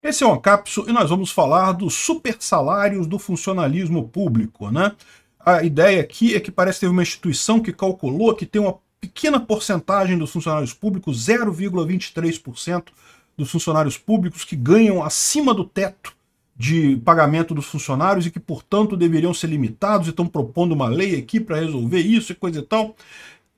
Esse é o Ancapso e nós vamos falar dos super salários do funcionalismo público. Né? A ideia aqui é que parece que teve uma instituição que calculou que tem uma pequena porcentagem dos funcionários públicos, 0,23% dos funcionários públicos que ganham acima do teto de pagamento dos funcionários e que, portanto, deveriam ser limitados e estão propondo uma lei aqui para resolver isso e coisa e tal.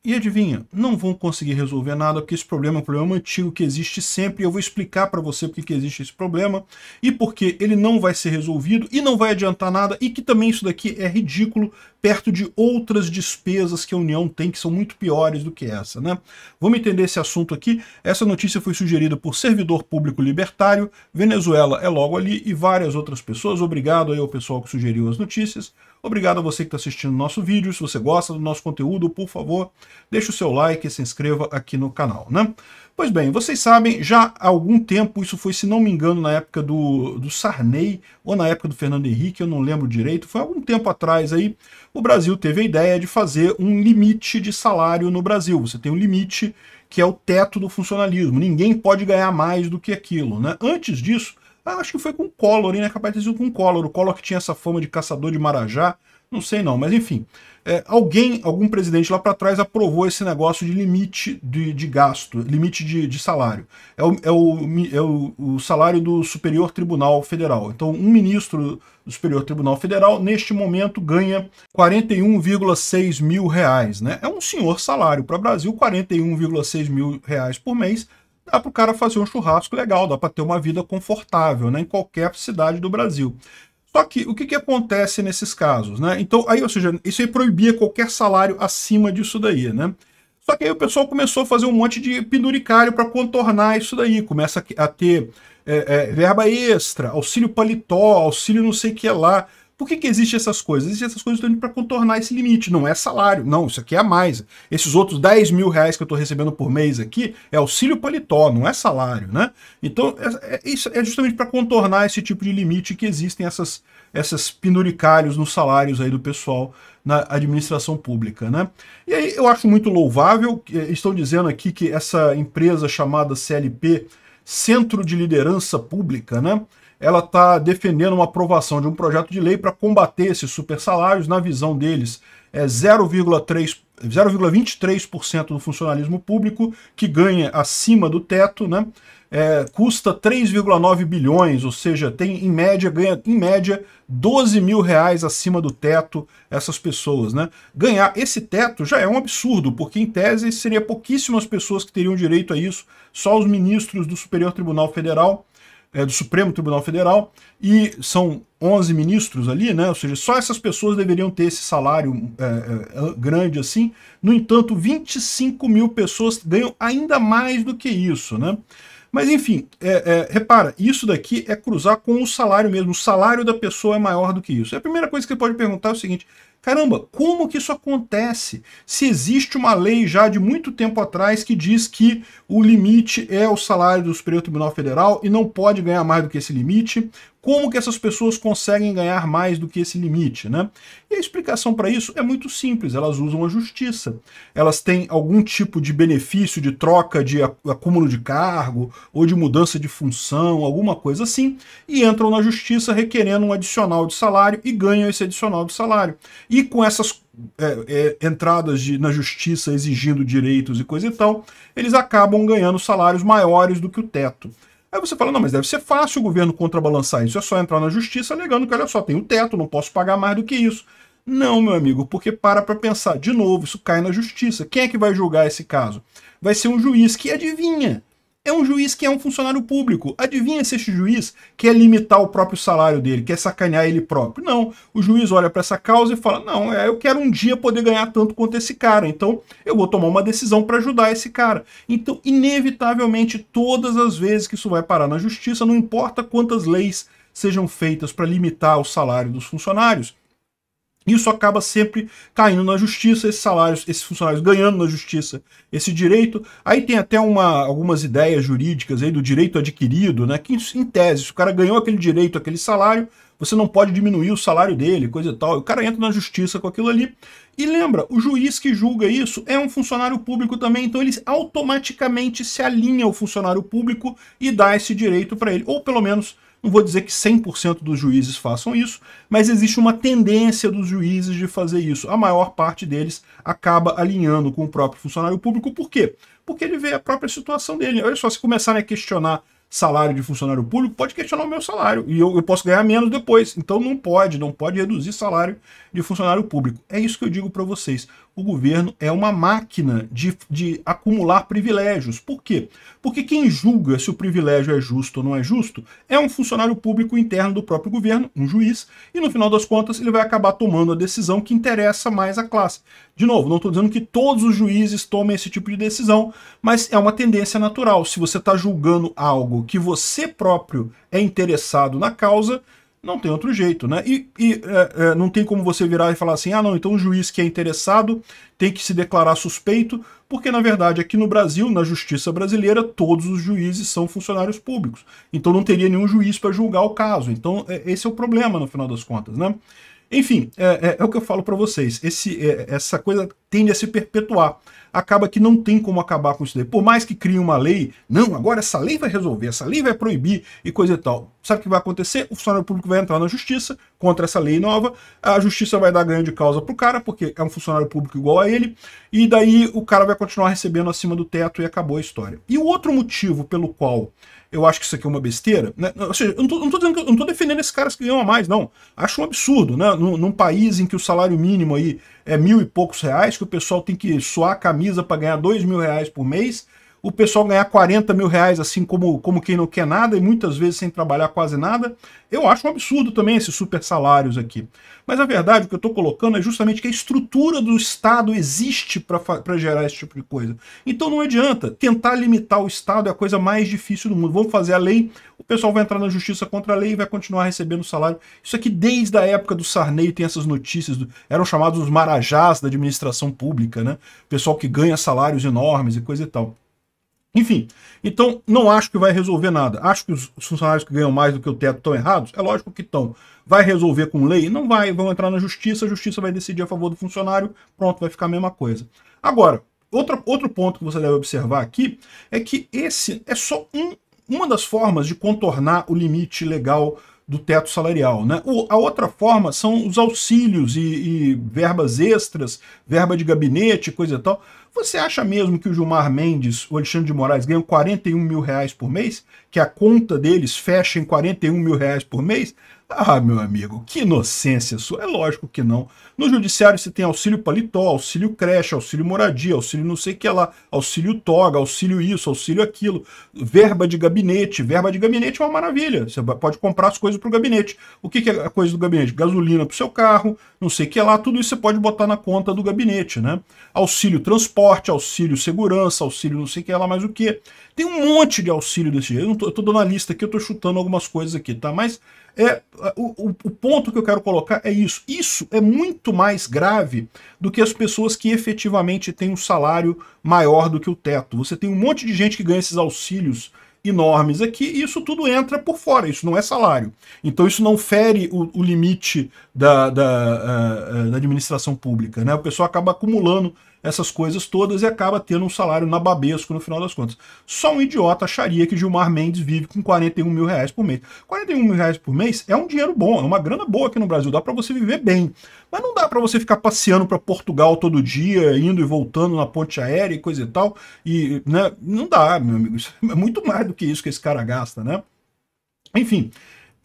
E adivinha, não vão conseguir resolver nada, porque esse problema é um problema antigo que existe sempre, eu vou explicar para você porque que existe esse problema, e porque ele não vai ser resolvido, e não vai adiantar nada, e que também isso daqui é ridículo, perto de outras despesas que a União tem que são muito piores do que essa, né? Vamos entender esse assunto aqui. Essa notícia foi sugerida por servidor público libertário, Venezuela é logo ali e várias outras pessoas. Obrigado aí ao pessoal que sugeriu as notícias. Obrigado a você que está assistindo o nosso vídeo. Se você gosta do nosso conteúdo, por favor, deixe o seu like e se inscreva aqui no canal, né? Pois bem, vocês sabem, já há algum tempo, isso foi, se não me engano, na época do, do Sarney ou na época do Fernando Henrique, eu não lembro direito, foi algum tempo atrás aí, o Brasil teve a ideia de fazer um limite de salário no Brasil. Você tem um limite que é o teto do funcionalismo. Ninguém pode ganhar mais do que aquilo. Né? Antes disso, acho que foi com o Collor, hein? É capaz de ter com o Collor. O Collor que tinha essa fama de caçador de marajá, não sei não, mas enfim. É, alguém, algum presidente lá para trás aprovou esse negócio de limite de, de gasto, limite de, de salário. É, o, é, o, é o, o, salário do Superior Tribunal Federal. Então, um ministro do Superior Tribunal Federal, neste momento, ganha 41,6 mil reais. Né? É um senhor salário. Para o Brasil, 41,6 mil reais por mês dá para o cara fazer um churrasco legal, dá para ter uma vida confortável né, em qualquer cidade do Brasil. Só que o que, que acontece nesses casos, né? Então, aí, ou seja, isso aí proibia qualquer salário acima disso daí, né? Só que aí o pessoal começou a fazer um monte de penduricário para contornar isso daí. Começa a ter é, é, verba extra, auxílio paletó, auxílio não sei o que lá. Por que, que existem essas coisas? Existem essas coisas para contornar esse limite, não é salário, não, isso aqui é a mais. Esses outros 10 mil reais que eu estou recebendo por mês aqui é auxílio paletó, não é salário, né? Então, é, é, isso é justamente para contornar esse tipo de limite que existem essas, essas penduricalhos nos salários aí do pessoal na administração pública, né? E aí eu acho muito louvável, estão dizendo aqui que essa empresa chamada CLP Centro de Liderança Pública, né? Ela está defendendo uma aprovação de um projeto de lei para combater esses supersalários. Na visão deles, é 0,3 0,23% do funcionalismo público, que ganha acima do teto, né? É, custa 3,9 bilhões, ou seja, tem em média, ganha em média 12 mil reais acima do teto essas pessoas. Né? Ganhar esse teto já é um absurdo, porque em tese seria pouquíssimas pessoas que teriam direito a isso, só os ministros do Superior Tribunal Federal é, do Supremo Tribunal Federal, e são 11 ministros ali, né? Ou seja, só essas pessoas deveriam ter esse salário é, é, é grande assim. No entanto, 25 mil pessoas ganham ainda mais do que isso, né? Mas enfim, é, é, repara, isso daqui é cruzar com o salário mesmo. O salário da pessoa é maior do que isso. E a primeira coisa que você pode perguntar é o seguinte: Caramba, como que isso acontece? Se existe uma lei já de muito tempo atrás que diz que o limite é o salário do Superior Tribunal Federal e não pode ganhar mais do que esse limite, como que essas pessoas conseguem ganhar mais do que esse limite, né? E a explicação para isso é muito simples, elas usam a justiça. Elas têm algum tipo de benefício de troca de acúmulo de cargo ou de mudança de função, alguma coisa assim, e entram na justiça requerendo um adicional de salário e ganham esse adicional de salário. E com essas é, é, entradas de, na justiça exigindo direitos e coisa e tal, eles acabam ganhando salários maiores do que o teto. Aí você fala, não, mas deve ser fácil o governo contrabalançar isso, é só entrar na justiça alegando que, olha só, tem o teto, não posso pagar mais do que isso. Não, meu amigo, porque para para pensar, de novo, isso cai na justiça. Quem é que vai julgar esse caso? Vai ser um juiz que adivinha é um juiz que é um funcionário público. Adivinha se esse juiz quer limitar o próprio salário dele, quer sacanear ele próprio. Não. O juiz olha para essa causa e fala: não, é, eu quero um dia poder ganhar tanto quanto esse cara, então eu vou tomar uma decisão para ajudar esse cara. Então, inevitavelmente, todas as vezes que isso vai parar na justiça, não importa quantas leis sejam feitas para limitar o salário dos funcionários, isso acaba sempre caindo na justiça, esses salários, esses funcionários ganhando na justiça esse direito. Aí tem até uma, algumas ideias jurídicas aí do direito adquirido, né? Que em tese, se o cara ganhou aquele direito, aquele salário, você não pode diminuir o salário dele, coisa e tal. O cara entra na justiça com aquilo ali. E lembra, o juiz que julga isso é um funcionário público também, então ele automaticamente se alinha ao funcionário público e dá esse direito para ele, ou pelo menos não vou dizer que 100% dos juízes façam isso, mas existe uma tendência dos juízes de fazer isso. A maior parte deles acaba alinhando com o próprio funcionário público. Por quê? Porque ele vê a própria situação dele. Olha só, se começarem a questionar salário de funcionário público, pode questionar o meu salário. E eu, eu, posso ganhar menos depois. Então não pode, não pode reduzir salário de funcionário público. É isso que eu digo para vocês o governo é uma máquina de, de acumular privilégios. Por quê? Porque quem julga se o privilégio é justo ou não é justo é um funcionário público interno do próprio governo, um juiz, e no final das contas ele vai acabar tomando a decisão que interessa mais à classe. De novo, não estou dizendo que todos os juízes tomem esse tipo de decisão, mas é uma tendência natural. Se você está julgando algo que você próprio é interessado na causa, não tem outro jeito, né? E, e é, é, não tem como você virar e falar assim, ah, não, então o juiz que é interessado tem que se declarar suspeito, porque, na verdade, aqui no Brasil, na justiça brasileira, todos os juízes são funcionários públicos. Então não teria nenhum juiz para julgar o caso. Então é, esse é o problema, no final das contas, né? Enfim, é, é, é o que eu falo para vocês. Esse, é, essa coisa tende a se perpetuar. Acaba que não tem como acabar com isso daí. Por mais que crie uma lei, não, agora essa lei vai resolver, essa lei vai proibir e coisa e tal. Sabe o que vai acontecer? O funcionário público vai entrar na justiça contra essa lei nova, a justiça vai dar ganho de causa pro cara, porque é um funcionário público igual a ele, e daí o cara vai continuar recebendo acima do teto e acabou a história. E o outro motivo pelo qual eu acho que isso aqui é uma besteira, né? Ou seja, eu não estou defendendo esses caras que ganham a mais, não. Acho um absurdo, né? Num, num país em que o salário mínimo aí é mil e poucos reais, que o pessoal tem que suar a camisa para ganhar dois mil reais por mês, o pessoal ganhar 40 mil reais, assim como, como quem não quer nada, e muitas vezes sem trabalhar quase nada, eu acho um absurdo também esses super salários aqui. Mas a verdade, o que eu estou colocando é justamente que a estrutura do Estado existe para gerar esse tipo de coisa. Então não adianta. Tentar limitar o Estado é a coisa mais difícil do mundo. Vamos fazer a lei, o pessoal vai entrar na justiça contra a lei e vai continuar recebendo salário. Isso aqui desde a época do Sarney tem essas notícias, do, eram chamados os marajás da administração pública, né? Pessoal que ganha salários enormes e coisa e tal. Enfim, então não acho que vai resolver nada. Acho que os funcionários que ganham mais do que o teto estão errados? É lógico que estão. Vai resolver com lei? Não vai. Vão entrar na justiça, a justiça vai decidir a favor do funcionário, pronto, vai ficar a mesma coisa. Agora, outra, outro ponto que você deve observar aqui é que esse é só um, uma das formas de contornar o limite legal do teto salarial. Né? O, a outra forma são os auxílios e, e verbas extras, verba de gabinete, coisa e tal. Você acha mesmo que o Gilmar Mendes, o Alexandre de Moraes ganham 41 mil reais por mês? Que a conta deles fecha em 41 mil reais por mês? Ah, meu amigo, que inocência sua. É lógico que não. No judiciário você tem auxílio paletó, auxílio creche, auxílio moradia, auxílio não sei o que lá, auxílio toga, auxílio isso, auxílio aquilo, verba de gabinete. Verba de gabinete é uma maravilha. Você pode comprar as coisas para o gabinete. O que, que, é a coisa do gabinete? Gasolina para o seu carro, não sei o que lá, tudo isso você pode botar na conta do gabinete, né? Auxílio transporte transporte, auxílio segurança, auxílio não sei o que lá, mais o que. Tem um monte de auxílio desse jeito. Eu, tô, eu tô dando a lista aqui, eu tô chutando algumas coisas aqui, tá? Mas é, o, o ponto que eu quero colocar é isso. Isso é muito mais grave do que as pessoas que efetivamente têm um salário maior do que o teto. Você tem um monte de gente que ganha esses auxílios enormes aqui, e isso tudo entra por fora, isso não é salário. Então isso não fere o, o limite da, da, ah, ah, da administração pública, né? O pessoal acaba acumulando essas coisas todas e acaba tendo um salário na babesco no final das contas. Só um idiota acharia que Gilmar Mendes vive com 41 mil reais por mês. 41 mil reais por mês é um dinheiro bom, é uma grana boa aqui no Brasil, dá para você viver bem. Mas não dá para você ficar passeando para Portugal todo dia, indo e voltando na ponte aérea e coisa e tal. E né, não dá, meu amigo. É muito mais do que isso que esse cara gasta, né? Enfim,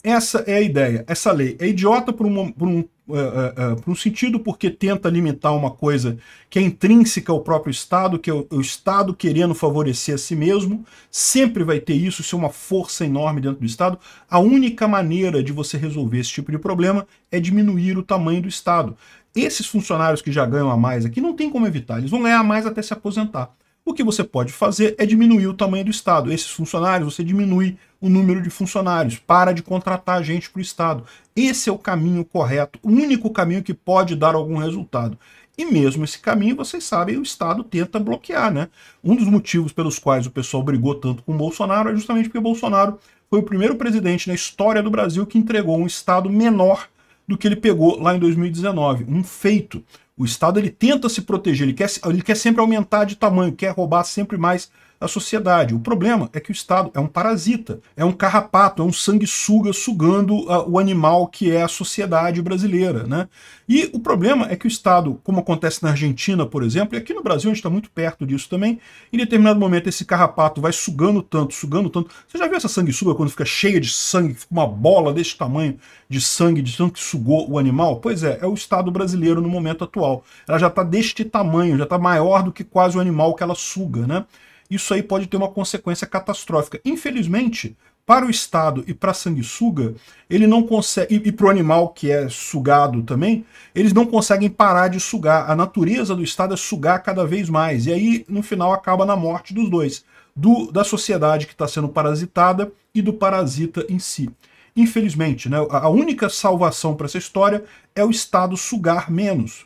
essa é a ideia. Essa lei é idiota por, uma, por um, uh, uh, por um sentido, porque tenta limitar uma coisa que é intrínseca ao próprio Estado, que é o, o, Estado querendo favorecer a si mesmo. Sempre vai ter isso, isso é uma força enorme dentro do Estado. A única maneira de você resolver esse tipo de problema é diminuir o tamanho do Estado. Esses funcionários que já ganham a mais aqui não tem como evitar, eles vão ganhar a mais até se aposentar. O que você pode fazer é diminuir o tamanho do Estado. Esses funcionários você diminui o número de funcionários, para de contratar gente para o Estado. Esse é o caminho correto, o único caminho que pode dar algum resultado. E mesmo esse caminho, vocês sabem, o Estado tenta bloquear, né? Um dos motivos pelos quais o pessoal brigou tanto com o Bolsonaro é justamente porque o Bolsonaro foi o primeiro presidente na história do Brasil que entregou um Estado menor do que ele pegou lá em 2019. Um feito. O Estado ele tenta se proteger, ele quer, ele quer sempre aumentar de tamanho, quer roubar sempre mais a sociedade. O problema é que o Estado é um parasita, é um carrapato, é um sanguessuga sugando a, ah, o animal que é a sociedade brasileira. Né? E o problema é que o Estado, como acontece na Argentina, por exemplo, e aqui no Brasil a gente está muito perto disso também, em determinado momento esse carrapato vai sugando tanto, sugando tanto. Você já viu essa sanguessuga quando fica cheia de sangue, fica uma bola desse tamanho de sangue, de tanto que sugou o animal? Pois é, é o Estado brasileiro no momento atual sexual. Ela já está deste tamanho, já está maior do que quase o animal que ela suga, né? Isso aí pode ter uma consequência catastrófica. Infelizmente, para o Estado e para a sanguessuga, ele não consegue, e, e para o animal que é sugado também, eles não conseguem parar de sugar. A natureza do Estado é sugar cada vez mais. E aí, no final, acaba na morte dos dois. Do, da sociedade que está sendo parasitada e do parasita em si. Infelizmente, né, a única salvação para essa história é o Estado sugar menos